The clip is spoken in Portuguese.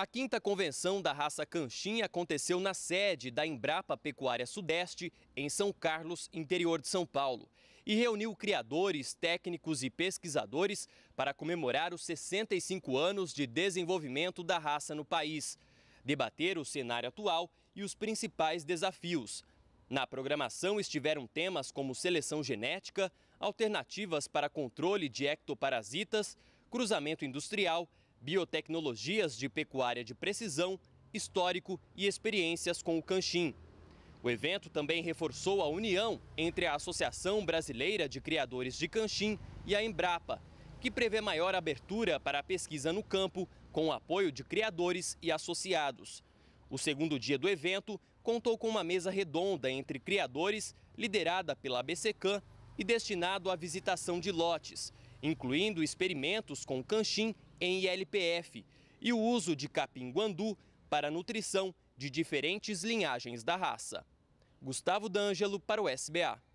A quinta convenção da raça Canchinha aconteceu na sede da Embrapa Pecuária Sudeste, em São Carlos, interior de São Paulo, e reuniu criadores, técnicos e pesquisadores para comemorar os 65 anos de desenvolvimento da raça no país, debater o cenário atual e os principais desafios. Na programação estiveram temas como seleção genética, alternativas para controle de ectoparasitas, cruzamento industrial, biotecnologias de pecuária de precisão, histórico e experiências com o canchim. O evento também reforçou a união entre a Associação Brasileira de Criadores de Canchim e a Embrapa, que prevê maior abertura para a pesquisa no campo, com o apoio de criadores e associados. O segundo dia do evento contou com uma mesa redonda entre criadores, liderada pela BCCAM e destinado à visitação de lotes, incluindo experimentos com canchim em ILPF e o uso de capim-guandu para nutrição de diferentes linhagens da raça. Gustavo D'Angelo para o SBA.